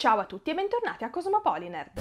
Ciao a tutti e bentornati a Cosmopolinerd!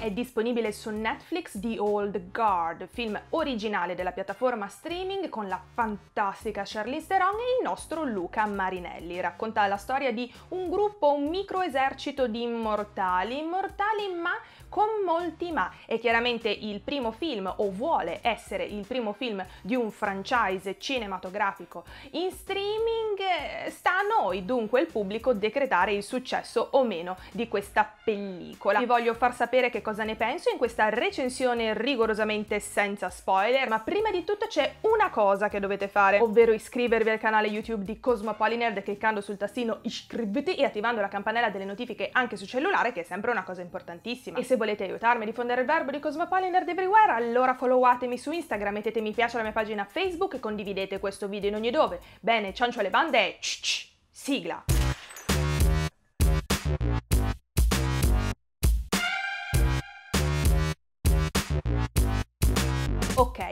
è disponibile su Netflix The Old Guard, film originale della piattaforma streaming con la fantastica Charlize Theron e il nostro Luca Marinelli. Racconta la storia di un gruppo, un micro esercito di immortali, immortali ma con molti ma. È chiaramente il primo film, o vuole essere il primo film di un franchise cinematografico in streaming, sta a noi dunque il pubblico decretare il successo o meno di questa pellicola. Vi voglio far sapere che cosa cosa ne penso in questa recensione rigorosamente senza spoiler, ma prima di tutto c'è una cosa che dovete fare, ovvero iscrivervi al canale YouTube di Cosmopolinerd cliccando sul tastino iscriviti e attivando la campanella delle notifiche anche su cellulare, che è sempre una cosa importantissima. E se volete aiutarmi a diffondere il verbo di Cosmopolinerd everywhere, allora followatemi su Instagram, mettete mi piace alla mia pagina Facebook e condividete questo video in ogni dove. Bene, ciancio alle bande e sigla!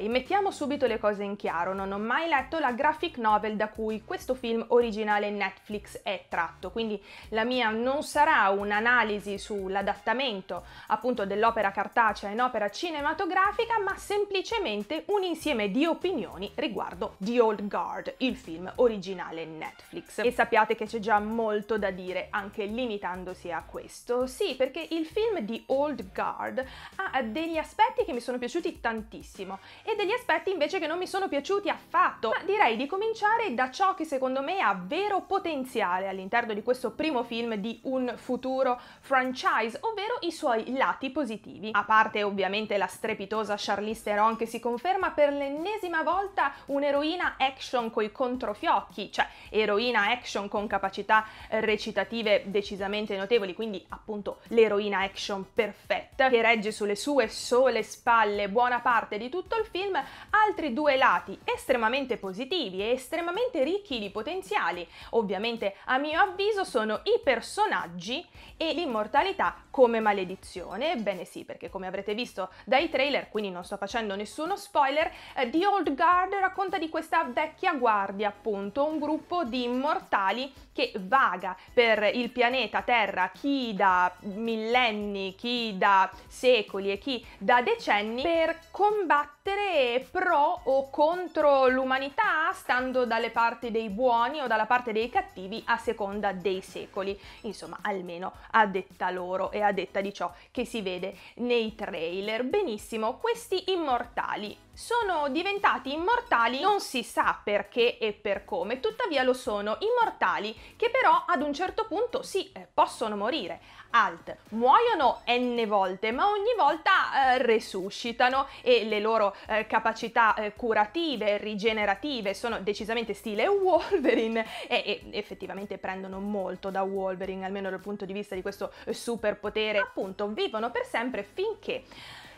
mettiamo subito le cose in chiaro, non ho mai letto la graphic novel da cui questo film originale Netflix è tratto, quindi la mia non sarà un'analisi sull'adattamento appunto dell'opera cartacea in opera cinematografica, ma semplicemente un insieme di opinioni riguardo The Old Guard, il film originale Netflix. E sappiate che c'è già molto da dire anche limitandosi a questo, sì perché il film di Old Guard ha degli aspetti che mi sono piaciuti tantissimo e degli aspetti invece che non mi sono piaciuti affatto, ma direi di cominciare da ciò che secondo me ha vero potenziale all'interno di questo primo film di un futuro franchise, ovvero i suoi lati positivi. A parte ovviamente la strepitosa Charlize Theron che si conferma per l'ennesima volta un'eroina action coi controfiocchi, cioè eroina action con capacità recitative decisamente notevoli, quindi appunto l'eroina action perfetta che regge sulle sue sole spalle buona parte di tutto il film film altri due lati estremamente positivi e estremamente ricchi di potenziali. Ovviamente, a mio avviso, sono i personaggi e l'immortalità come maledizione. Ebbene sì, perché come avrete visto dai trailer, quindi non sto facendo nessuno spoiler, eh, The Old Guard racconta di questa vecchia guardia, appunto, un gruppo di immortali che vaga per il pianeta Terra, chi da millenni, chi da secoli e chi da decenni, per combattere pro o contro l'umanità, stando dalle parti dei buoni o dalla parte dei cattivi a seconda dei secoli. Insomma, almeno a detta loro e a alla detta di ciò che si vede nei trailer. Benissimo, questi immortali sono diventati immortali non si sa perché e per come, tuttavia lo sono, immortali che però ad un certo punto sì, eh, possono morire. Alt, muoiono n volte, ma ogni volta eh, resuscitano e le loro eh, capacità eh, curative, rigenerative sono decisamente stile Wolverine e, e, effettivamente prendono molto da Wolverine, almeno dal punto di vista di questo eh, superpotere. Appunto, vivono per sempre finché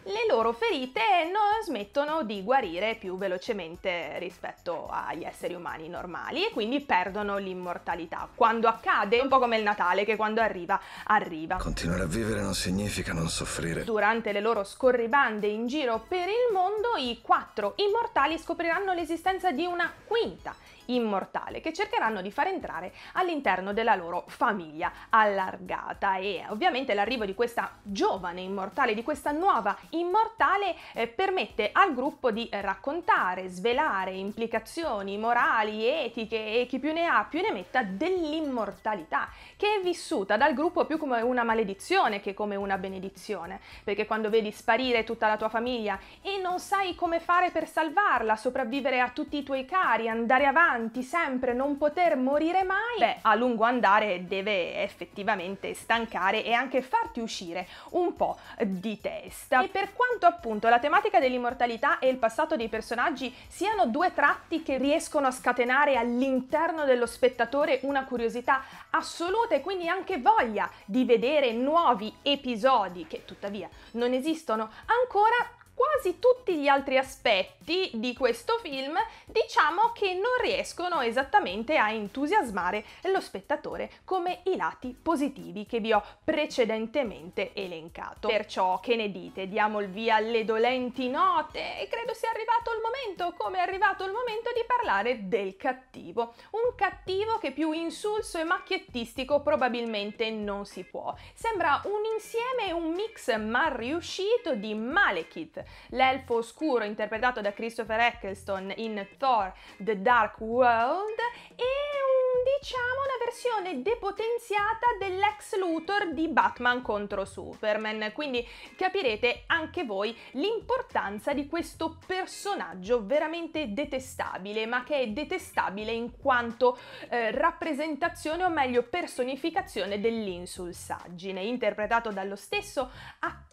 le loro ferite non smettono di guarire più velocemente rispetto agli esseri umani normali e quindi perdono l'immortalità. Quando accade, è un po' come il Natale che quando arriva, arriva. Continuare a vivere non significa non soffrire. Durante le loro scorribande in giro per il mondo, i quattro immortali scopriranno l'esistenza di una quinta immortale che cercheranno di far entrare all'interno della loro famiglia allargata e ovviamente l'arrivo di questa giovane immortale, di questa nuova immortale eh, permette al gruppo di raccontare, svelare implicazioni morali, etiche e chi più ne ha più ne metta dell'immortalità che è vissuta dal gruppo più come una maledizione che come una benedizione perché quando vedi sparire tutta la tua famiglia e non sai come fare per salvarla, sopravvivere a tutti i tuoi cari, andare avanti, avanti sempre, non poter morire mai, beh, a lungo andare deve effettivamente stancare e anche farti uscire un po' di testa. E per quanto appunto la tematica dell'immortalità e il passato dei personaggi siano due tratti che riescono a scatenare all'interno dello spettatore una curiosità assoluta e quindi anche voglia di vedere nuovi episodi che tuttavia non esistono ancora, quasi tutti gli altri aspetti di questo film diciamo che non riescono esattamente a entusiasmare lo spettatore come i lati positivi che vi ho precedentemente elencato. Perciò che ne dite? Diamo il via alle dolenti note e credo sia arrivato il momento, come è arrivato il momento di parlare del cattivo. Un cattivo che più insulso e macchiettistico probabilmente non si può. Sembra un insieme, un mix mal riuscito di Malekith, l'elfo oscuro interpretato da Christopher Eccleston in Thor The Dark World e un diciamo una versione depotenziata dell'ex Luthor di Batman contro Superman, quindi capirete anche voi l'importanza di questo personaggio veramente detestabile, ma che è detestabile in quanto eh, rappresentazione o meglio personificazione dell'insulsaggine, interpretato dallo stesso attore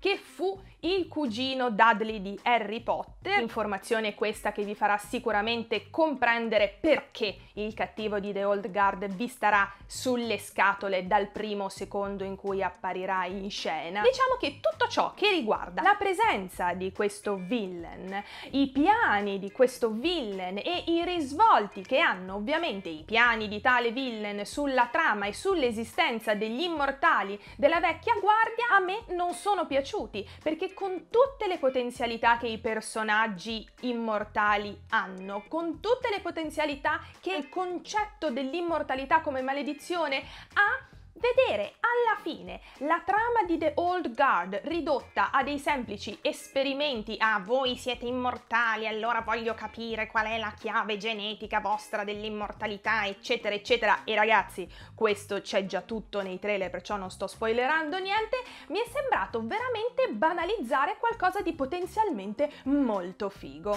che fu il cugino Dudley di Harry Potter, informazione questa che vi farà sicuramente comprendere perché il cattivo cattivo di The Old Guard vi starà sulle scatole dal primo secondo in cui apparirà in scena, diciamo che tutto ciò che riguarda la presenza di questo villain, i piani di questo villain e i risvolti che hanno ovviamente i piani di tale villain sulla trama e sull'esistenza degli immortali della vecchia guardia, a me non sono piaciuti perché con tutte le potenzialità che i personaggi immortali hanno, con tutte le potenzialità che il concetto concetto dell'immortalità come maledizione a vedere alla fine la trama di The Old Guard ridotta a dei semplici esperimenti ah voi siete immortali allora voglio capire qual è la chiave genetica vostra dell'immortalità eccetera eccetera e ragazzi questo c'è già tutto nei trailer perciò non sto spoilerando niente mi è sembrato veramente banalizzare qualcosa di potenzialmente molto figo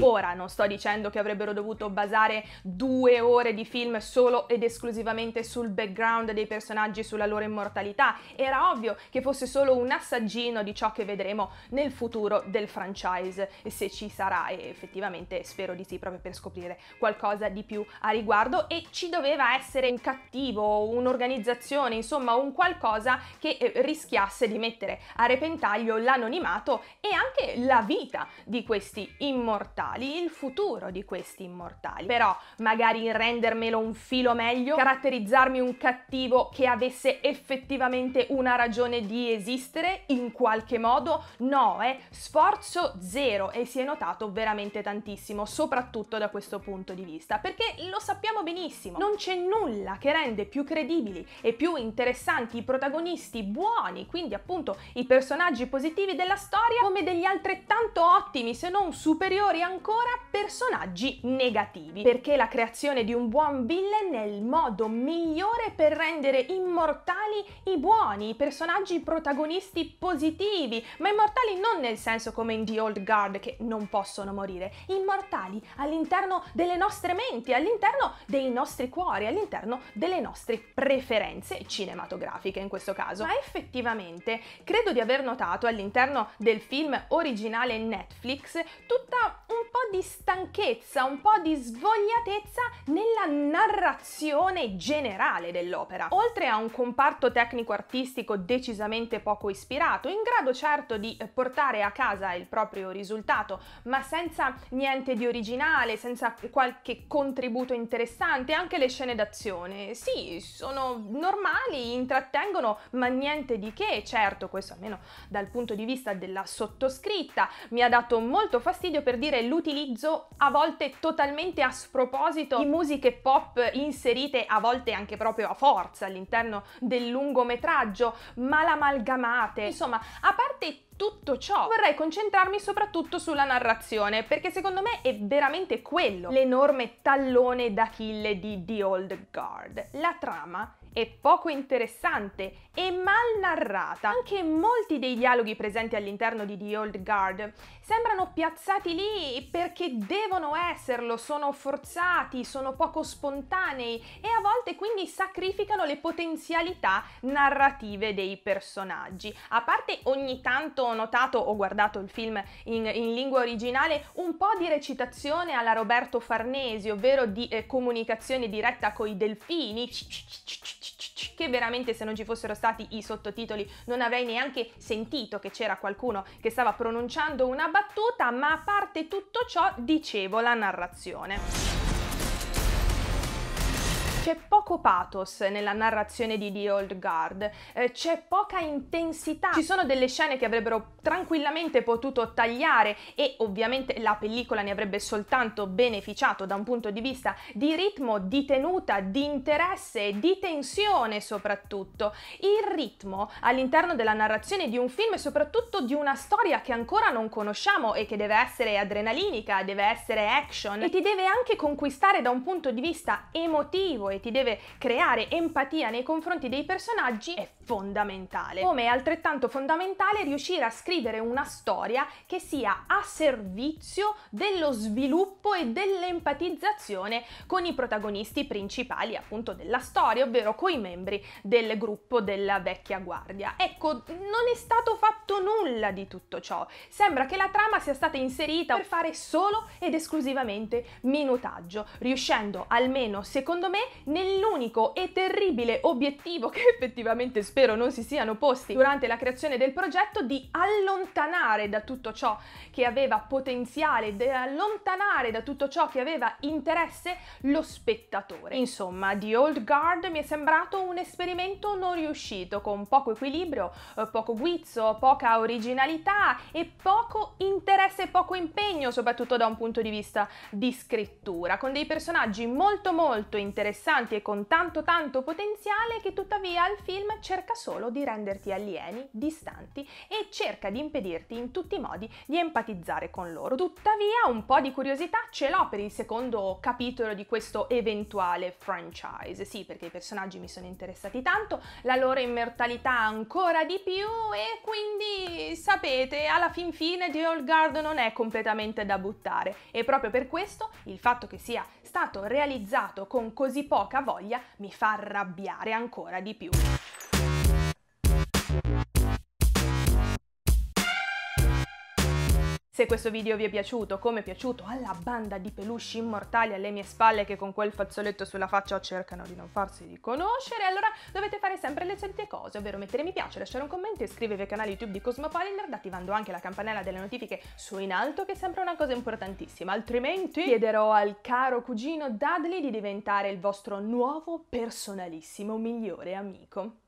Ora non sto dicendo che avrebbero dovuto basare due ore ore di film solo ed esclusivamente sul background dei personaggi e sulla loro immortalità. Era ovvio che fosse solo un assaggino di ciò che vedremo nel futuro del franchise, se ci sarà, e effettivamente spero di sì, proprio per scoprire qualcosa di più a riguardo. E ci doveva essere un cattivo, un'organizzazione, insomma un qualcosa che eh, rischiasse di mettere a repentaglio l'anonimato e anche la vita di questi immortali, il futuro di questi immortali. Però magari in rendermelo un filo meglio, caratterizzarmi un cattivo che avesse effettivamente una ragione di esistere in qualche modo? No, è eh? sforzo zero e si è notato veramente tantissimo, soprattutto da questo punto di vista, perché lo sappiamo benissimo, non c'è nulla che rende più credibili e più interessanti i protagonisti buoni, quindi appunto i personaggi positivi della storia, come degli altrettanto ottimi, se non superiori ancora, personaggi negativi, perché la creazione di di un buon villain è il modo migliore per rendere immortali i buoni, i personaggi protagonisti positivi, ma immortali non nel senso come in The Old Guard che non possono morire, immortali all'interno delle nostre menti, all'interno dei nostri cuori, all'interno delle nostre preferenze cinematografiche in questo caso. Ma effettivamente credo di aver notato all'interno del film originale Netflix tutta di stanchezza, un po' di svogliatezza nella narrazione generale dell'opera, oltre a un comparto tecnico-artistico decisamente poco ispirato, in grado certo di portare a casa il proprio risultato, ma senza niente di originale, senza qualche contributo interessante, anche le scene d'azione. Sì, sono normali, intrattengono, ma niente di che, certo, questo almeno dal punto di vista della sottoscritta, mi ha dato molto fastidio per dire l'utilizzo utilizzo a volte totalmente a sproposito di musiche pop inserite a volte anche proprio a forza all'interno del lungometraggio, mal amalgamate. Insomma, a parte tutto ciò vorrei concentrarmi soprattutto sulla narrazione perché secondo me è veramente quello l'enorme tallone d'Achille di The Old Guard. La trama è poco interessante e mal narrata. Anche molti dei dialoghi presenti all'interno di The Old Guard sembrano piazzati lì perché devono esserlo, sono forzati, sono poco spontanei e a volte quindi sacrificano le potenzialità narrative dei personaggi. A parte ogni tanto ho notato, ho guardato il film in, in lingua originale, un po' di recitazione alla Roberto Farnesi, ovvero di eh, comunicazione diretta coi delfini. Ch- ch- ch- che veramente se non ci fossero stati i sottotitoli non avrei neanche sentito che c'era qualcuno che stava pronunciando una battuta, ma a parte tutto ciò dicevo la narrazione c'è poco pathos nella narrazione di The Old Guard, eh, c'è poca intensità, ci sono delle scene che avrebbero tranquillamente potuto tagliare e ovviamente la pellicola ne avrebbe soltanto beneficiato da un punto di vista di ritmo, di tenuta, di interesse, e di tensione soprattutto. Il ritmo all'interno della narrazione di un film e soprattutto di una storia che ancora non conosciamo e che deve essere adrenalinica, deve essere action e ti deve anche conquistare da un punto di vista emotivo e ti deve creare empatia nei confronti dei personaggi è fondamentale. Come è altrettanto fondamentale riuscire a scrivere una storia che sia a servizio dello sviluppo e dell'empatizzazione con i protagonisti principali appunto della storia, ovvero coi membri del gruppo della vecchia guardia. Ecco, non è stato fatto nulla di tutto ciò. Sembra che la trama sia stata inserita per fare solo ed esclusivamente minutaggio, riuscendo almeno secondo me nell'unico e terribile obiettivo che effettivamente spero non si siano posti durante la creazione del progetto di allontanare da tutto ciò che aveva potenziale, di allontanare da tutto ciò che aveva interesse lo spettatore. Insomma, The Old Guard mi è sembrato un esperimento non riuscito, con poco equilibrio, eh, poco guizzo, poca originalità e poco interesse interesse e poco impegno, soprattutto da un punto di vista di scrittura, con dei personaggi molto molto interessanti e con tanto tanto potenziale che tuttavia il film cerca solo di renderti alieni, distanti e cerca di impedirti in tutti i modi di empatizzare con loro. Tuttavia un po' di curiosità ce l'ho per il secondo capitolo di questo eventuale franchise, sì perché i personaggi mi sono interessati tanto, la loro immortalità ancora di più e quindi sapete alla fin fine di Old Garden non è completamente da buttare e proprio per questo il fatto che sia stato realizzato con così poca voglia mi fa arrabbiare ancora di più. Se questo video vi è piaciuto, come è piaciuto alla banda di peluche immortali alle mie spalle che con quel fazzoletto sulla faccia cercano di non farsi riconoscere, allora dovete fare sempre le solite cose, ovvero mettere mi piace, lasciare un commento, iscrivervi al canale YouTube di Cosmopoliner, attivando anche la campanella delle notifiche su in alto, che è sempre una cosa importantissima, altrimenti chiederò al caro cugino Dudley di diventare il vostro nuovo personalissimo migliore amico.